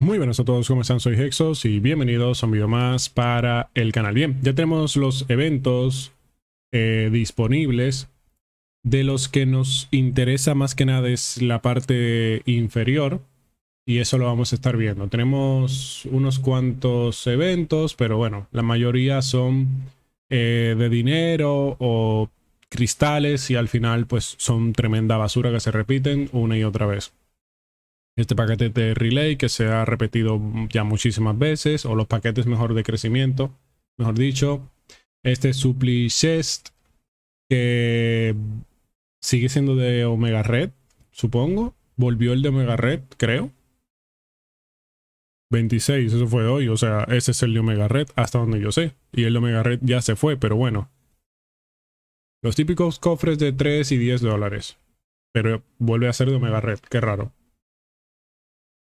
Muy buenas a todos, ¿cómo están? Soy Hexos y bienvenidos a un video más para el canal. Bien, ya tenemos los eventos eh, disponibles. De los que nos interesa más que nada es la parte inferior y eso lo vamos a estar viendo. Tenemos unos cuantos eventos, pero bueno, la mayoría son eh, de dinero o cristales y al final pues son tremenda basura que se repiten una y otra vez este paquete de relay que se ha repetido ya muchísimas veces, o los paquetes mejor de crecimiento, mejor dicho. Este supply chest que sigue siendo de Omega Red, supongo. Volvió el de Omega Red, creo. 26, eso fue hoy, o sea, ese es el de Omega Red, hasta donde yo sé. Y el de Omega Red ya se fue, pero bueno. Los típicos cofres de 3 y 10 dólares. Pero vuelve a ser de Omega Red, qué raro.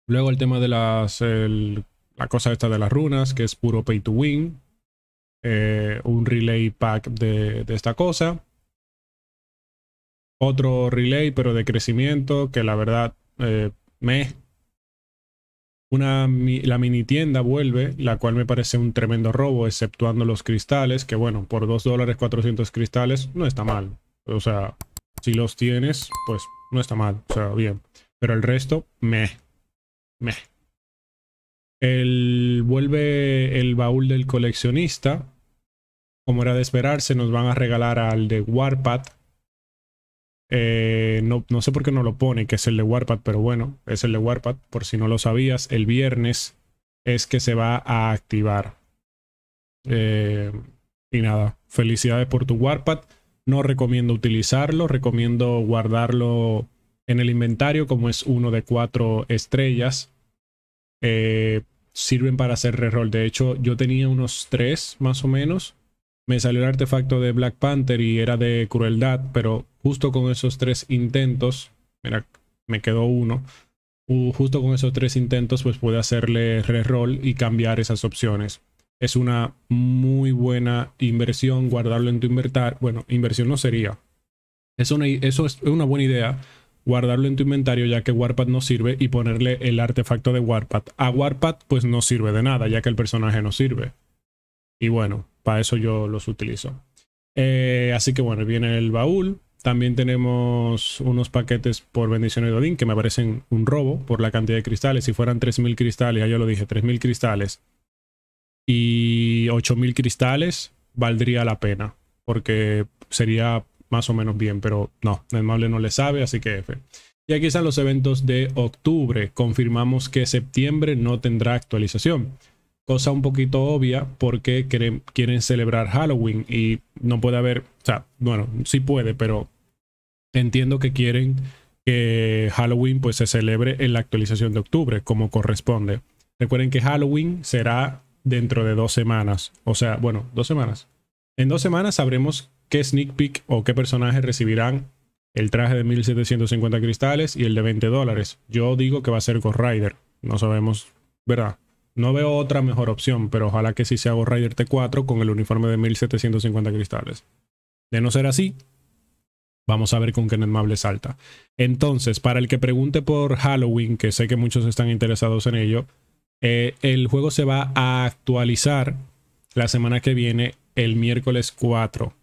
Luego el tema de las. la cosa esta de las runas, que es puro pay to win. Eh, un relay pack de, esta cosa. Otro relay, pero de crecimiento, que la verdad eh, me. Una, la mini tienda vuelve, la cual me parece un tremendo robo, exceptuando los cristales, que bueno, por 2 dólares 400 cristales no está mal. O sea, si los tienes, pues no está mal. O sea, bien. Pero el resto, me me El, vuelve el baúl del coleccionista. Como era de esperarse, nos van a regalar al de Warpath. Eh, no, no, sé por qué no lo pone, que es el de Warpath, pero bueno, es el de Warpath. Por si no lo sabías, el viernes es que se va a activar. Eh, y nada, felicidades por tu Warpath. No recomiendo utilizarlo, recomiendo guardarlo en el inventario, como es uno de cuatro estrellas. Eh, sirven para hacer reroll. De hecho, yo tenía unos tres más o menos. Me salió el artefacto de Black Panther y era de crueldad, pero justo con esos tres intentos, mira, me quedó uno. justo con esos tres intentos, pues pude hacerle reroll y cambiar esas opciones. Es una muy buena inversión guardarlo en tu inventario. Bueno, inversión no sería. eso es una buena idea guardarlo en tu inventario ya que Warpad no sirve y ponerle el artefacto de Warpath. A Warpad pues no sirve de nada ya que el personaje no sirve. Y bueno, para eso yo los utilizo. Eh, así que bueno, viene el baúl. También tenemos unos paquetes por bendición de Odín que me parecen un robo por la cantidad de cristales. Si fueran 3.000 cristales, ya yo lo dije, 3.000 cristales y 8.000 cristales valdría la pena porque sería más o menos bien, pero no, normalmente no le sabe, así que F. Y aquí están los eventos de octubre. Confirmamos que septiembre no tendrá actualización. Cosa un poquito obvia porque quieren, celebrar Halloween y no puede haber, o sea, bueno, sí puede, pero entiendo que quieren que Halloween pues se celebre en la actualización de octubre como corresponde. Recuerden que Halloween será dentro de dos semanas. O sea, bueno, dos semanas. En dos semanas sabremos qué sneak peek o qué personajes recibirán el traje de 1750 cristales y el de 20 dólares. Yo digo que va a ser Ghost Rider. No sabemos, ¿verdad? No veo otra mejor opción, pero ojalá que sí sea Ghost Rider T4 con el uniforme de 1750 cristales. De no ser así, vamos a ver con qué Netmable salta. Entonces, para el que pregunte por Halloween, que sé que muchos están interesados en ello, eh, el juego se va a actualizar la semana que viene, el miércoles 4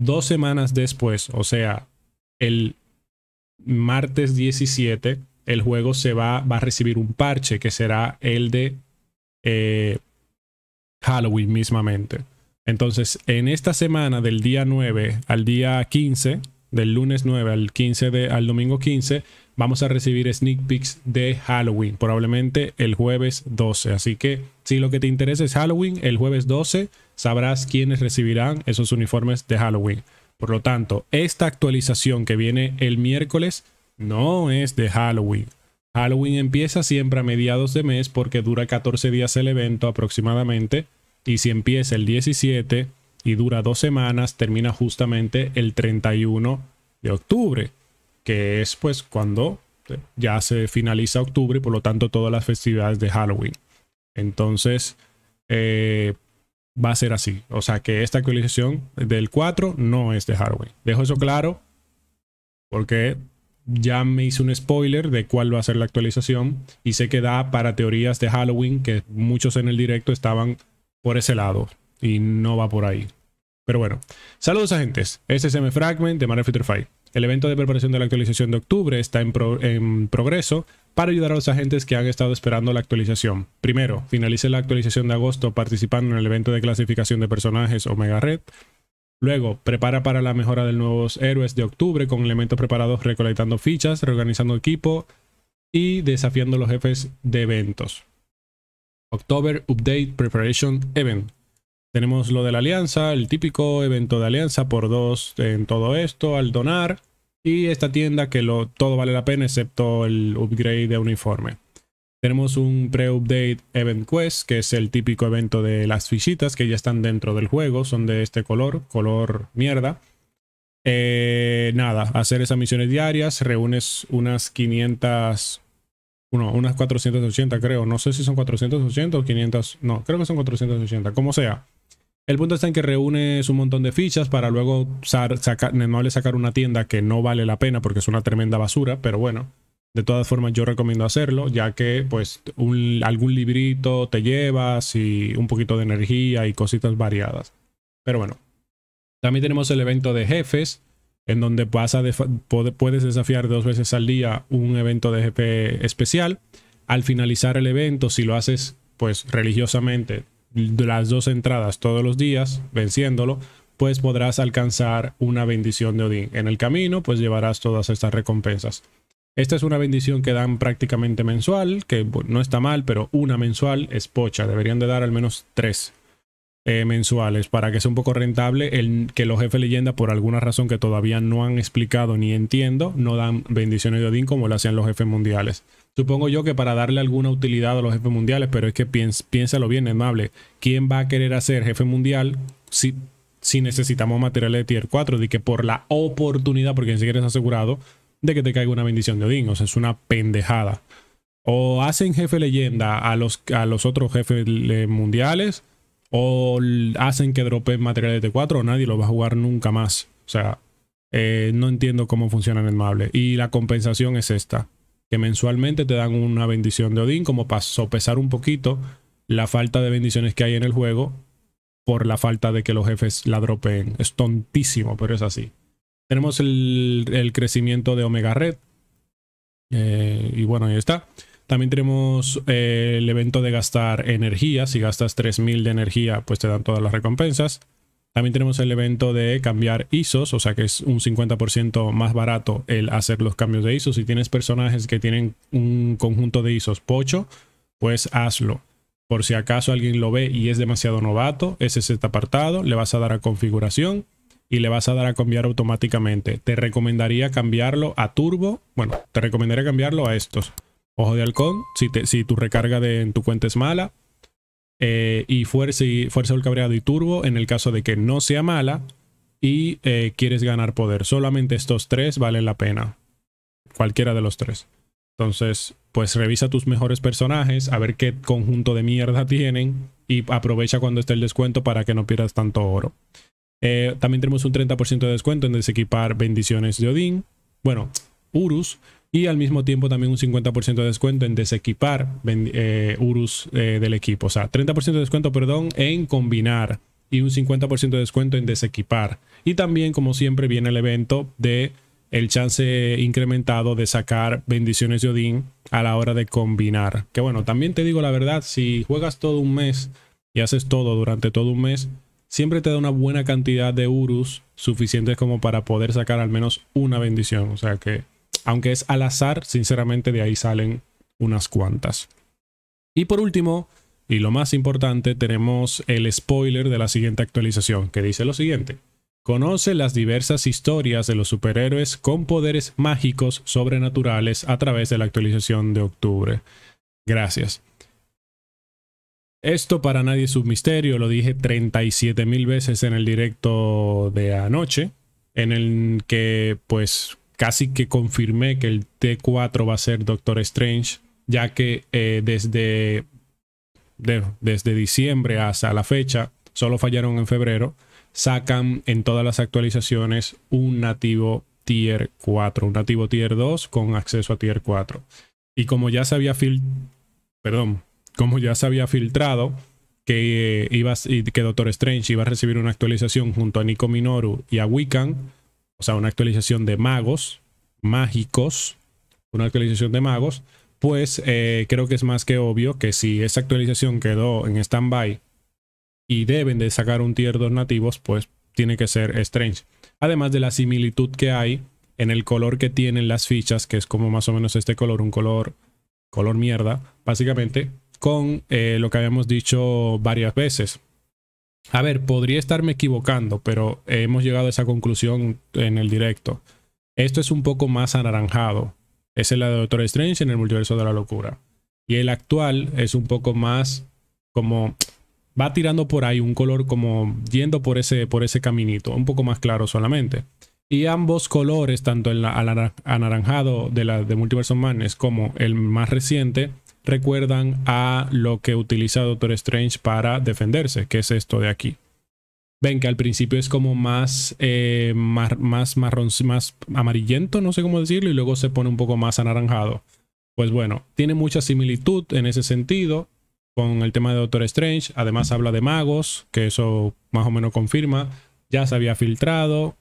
dos semanas después, o sea, el martes 17, el juego se va, va a recibir un parche que será el de eh, Halloween mismamente. Entonces, en esta semana del día 9 al día 15, del lunes 9 al, 15 de, al domingo 15, vamos a recibir sneak peeks de Halloween, probablemente el jueves 12. Así que si lo que te interesa es Halloween, el jueves 12 sabrás quiénes recibirán esos uniformes de Halloween. Por lo tanto, esta actualización que viene el miércoles no es de Halloween. Halloween empieza siempre a mediados de mes porque dura 14 días el evento aproximadamente. Y si empieza el 17 y dura dos semanas, termina justamente el 31 de octubre, que es pues cuando eh, ya se finaliza octubre y por lo tanto todas las festividades de Halloween. Entonces, eh, va a ser así. O sea que esta actualización del 4 no es de Halloween. Dejo eso claro porque ya me hice un spoiler de cuál va a ser la actualización y sé que da para teorías de Halloween que muchos en el directo estaban por ese lado y no va por ahí. Pero bueno, saludos agentes. Este es M Fragment de Mario Future Fight. El evento de preparación de la actualización de octubre está en, en progreso para ayudar a los agentes que han estado esperando la actualización. Primero, finalice la actualización de agosto participando en el evento de clasificación de personajes Omega Red. Luego, prepara para la mejora de nuevos héroes de octubre con elementos preparados recolectando fichas, reorganizando equipo y desafiando los jefes de eventos. October Update Preparation Event. Tenemos lo de la alianza, el típico evento de alianza por dos en todo esto al donar y esta tienda que lo, todo vale la pena excepto el upgrade de uniforme. Tenemos un pre-update Event Quest, que es el típico evento de las fichitas que ya están dentro del juego, son de este color, color mierda. Eh, nada, hacer esas misiones diarias, reúnes unas 500, No, unas 480 creo, no sé si son 480 o 500, no, creo que son 480, como sea. El punto está en que reúnes un montón de fichas para luego sacar, no le sacar una tienda que no vale la pena porque es una tremenda basura, pero bueno, de todas formas yo recomiendo hacerlo, ya que pues algún librito te llevas y un poquito de energía y cositas variadas. Pero bueno, también tenemos el evento de jefes, en donde pasa puedes desafiar dos veces al día un evento de jefe especial. Al finalizar el evento, si lo haces pues religiosamente, las dos entradas todos los días, venciéndolo, pues podrás alcanzar una bendición de Odín. En el camino, pues llevarás todas estas recompensas. Esta es una bendición que dan prácticamente mensual, que no está mal, pero una mensual es pocha. Deberían de dar al menos tres eh, mensuales para que sea un poco rentable el que los jefes leyenda por alguna razón que todavía no han explicado ni entiendo no dan bendiciones de Odín como lo hacían los jefes mundiales. Supongo yo que para darle alguna utilidad a los jefes mundiales, pero es que piensa piénsalo bien, amable. ¿Quién va a querer hacer jefe mundial si, si necesitamos materiales de tier 4? De que por la oportunidad, porque ni siquiera es asegurado, de que te caiga una bendición de Odín. O sea, es una pendejada. O hacen jefe leyenda a los, a los otros jefes mundiales o hacen que dropeen materiales de 4 o nadie lo va a jugar nunca más. O sea, eh, no entiendo cómo funciona en el Mable. Y la compensación es esta, que mensualmente te dan una bendición de Odín como para sopesar un poquito la falta de bendiciones que hay en el juego por la falta de que los jefes la dropeen. Es tontísimo, pero es así. Tenemos el, crecimiento de Omega Red. Eh, y bueno, ahí está. También tenemos eh, el evento de gastar energía. Si gastas 3000 de energía, pues te dan todas las recompensas. También tenemos el evento de cambiar ISOs, o sea que es un 50% más barato el hacer los cambios de ISOs. Si tienes personajes que tienen un conjunto de ISOs pocho, pues hazlo. Por si acaso alguien lo ve y es demasiado novato, ese es este apartado, le vas a dar a configuración y le vas a dar a cambiar automáticamente. Te recomendaría cambiarlo a turbo, bueno, te recomendaría cambiarlo a estos. Ojo de halcón, si, tu recarga de, en tu cuenta es mala. Eh, y fuerza, y fuerza del cabreado y turbo en el caso de que no sea mala y eh, quieres ganar poder. Solamente estos tres valen la pena. Cualquiera de los tres. Entonces, pues revisa tus mejores personajes, a ver qué conjunto de mierda tienen y aprovecha cuando esté el descuento para que no pierdas tanto oro. Eh, también tenemos un 30% de descuento en desequipar bendiciones de Odín. Bueno, Urus y al mismo tiempo también un 50% de descuento en desequipar eh, Urus eh, del equipo. O sea, 30% de descuento, perdón, en combinar y un 50% de descuento en desequipar. Y también, como siempre, viene el evento de el chance incrementado de sacar bendiciones de Odín a la hora de combinar. Que bueno, también te digo la verdad, si juegas todo un mes y haces todo durante todo un mes, siempre te da una buena cantidad de Urus suficientes como para poder sacar al menos una bendición. O sea que aunque es al azar, sinceramente de ahí salen unas cuantas. Y por último, y lo más importante, tenemos el spoiler de la siguiente actualización, que dice lo siguiente. Conoce las diversas historias de los superhéroes con poderes mágicos sobrenaturales a través de la actualización de octubre. Gracias. Esto para nadie es un misterio, lo dije 37 mil veces en el directo de anoche, en el que pues casi que confirmé que el T4 va a ser Doctor Strange, ya que eh, desde, desde diciembre hasta la fecha, solo fallaron en febrero, sacan en todas las actualizaciones un nativo tier 4, un nativo tier 2 con acceso a tier 4. Y como ya se había perdón, como ya se filtrado que eh, iba, que Doctor Strange iba a recibir una actualización junto a Nico Minoru y a Wiccan, o sea, una actualización de magos, mágicos, una actualización de magos, pues eh, creo que es más que obvio que si esa actualización quedó en stand-by y deben de sacar un tier 2 nativos, pues tiene que ser Strange. Además de la similitud que hay en el color que tienen las fichas, que es como más o menos este color, un color, color mierda, básicamente, con eh, lo que habíamos dicho varias veces. A ver, podría estarme equivocando, pero hemos llegado a esa conclusión en el directo. Esto es un poco más anaranjado. Es el de Doctor Strange en el multiverso de la locura. Y el actual es un poco más como va tirando por ahí un color como yendo por ese, por ese caminito, un poco más claro solamente. Y ambos colores, tanto el anaranjado de la de Multiverso of como el más reciente, recuerdan a lo que utiliza Doctor Strange para defenderse, que es esto de aquí. Ven que al principio es como más, eh, más, marrón, más amarillento, no sé cómo decirlo, y luego se pone un poco más anaranjado. Pues bueno, tiene mucha similitud en ese sentido con el tema de Doctor Strange. Además habla de magos, que eso más o menos confirma. Ya se había filtrado.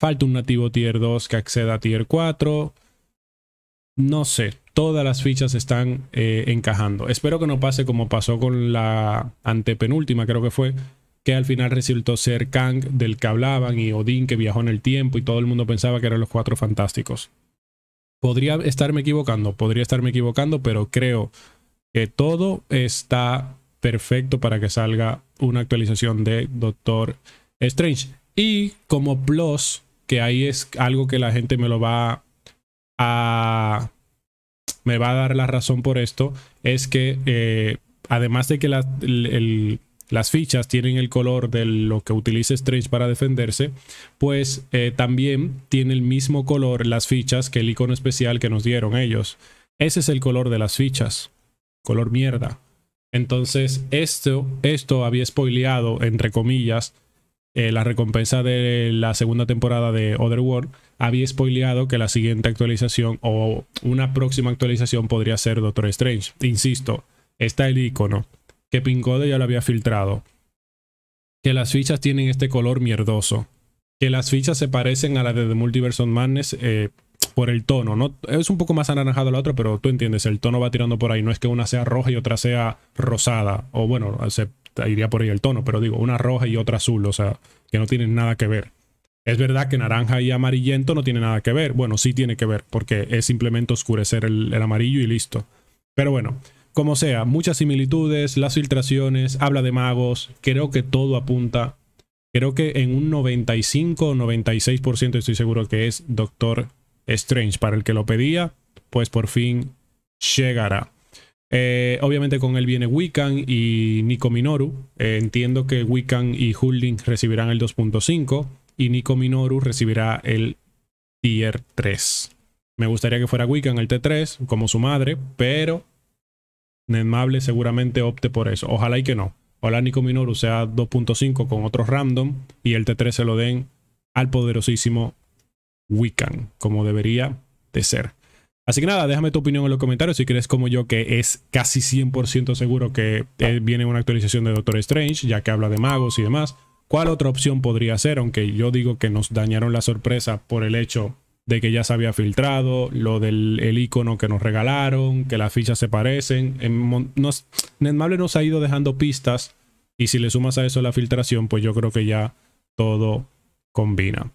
Falta un nativo tier 2 que acceda a tier 4. No sé, todas las fichas están eh, encajando. Espero que no pase como pasó con la antepenúltima, creo que fue, que al final resultó ser Kang del que hablaban y Odín que viajó en el tiempo y todo el mundo pensaba que eran los cuatro fantásticos. Podría estarme equivocando, podría estarme equivocando, pero creo que todo está perfecto para que salga una actualización de Doctor Strange. Y como plus, que ahí es algo que la gente me lo va a me va a dar la razón por esto, es que eh, además de que las fichas tienen el color de lo que utiliza Strange para defenderse, pues eh, también tiene el mismo color las fichas que el icono especial que nos dieron ellos. Ese es el color de las fichas, color mierda. Entonces, esto, esto había spoileado, entre comillas, eh, la recompensa de la segunda temporada de Otherworld, había spoileado que la siguiente actualización o una próxima actualización podría ser Doctor Strange. Insisto, está el icono que Pincode ya lo había filtrado. Que las fichas tienen este color mierdoso. Que las fichas se parecen a las de The Multiverse of Madness eh, por el tono. ¿no? Es un poco más anaranjado la otra, pero tú entiendes, el tono va tirando por ahí. No es que una sea roja y otra sea rosada. O bueno, se iría por ahí el tono, pero digo, una roja y otra azul, o sea, que no tienen nada que ver. Es verdad que naranja y amarillento no tiene nada que ver. Bueno, sí tiene que ver, porque es simplemente oscurecer el, el amarillo y listo. Pero bueno, como sea, muchas similitudes, las filtraciones, habla de magos, creo que todo apunta. Creo que en un 95 o 96% estoy seguro que es Doctor Strange. Para el que lo pedía, pues por fin llegará. Eh, obviamente con él viene Wiccan y Nico Minoru. Eh, entiendo que Wiccan y Hulding recibirán el 2.5 y Nico Minoru recibirá el tier 3. Me gustaría que fuera Wiccan el T3 como su madre, pero Nenmable seguramente opte por eso. Ojalá y que no. Ojalá Nico Minoru sea 2.5 con otros random y el T3 se lo den al poderosísimo Wiccan, como debería de ser. Así que nada, déjame tu opinión en los comentarios si crees como yo que es casi 100% seguro que eh, viene una actualización de Doctor Strange, ya que habla de magos y demás. ¿Cuál otra opción podría ser? Aunque yo digo que nos dañaron la sorpresa por el hecho de que ya se había filtrado, lo del icono que nos regalaron, que las fichas se parecen. nos ha ido dejando pistas y si le sumas a eso la filtración, pues yo creo que ya todo combina.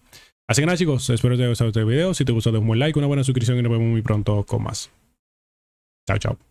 Así que nada chicos, espero que os haya gustado este video. Si te gustó, dale un buen like, una buena suscripción y nos vemos muy pronto con más. Chao, chao.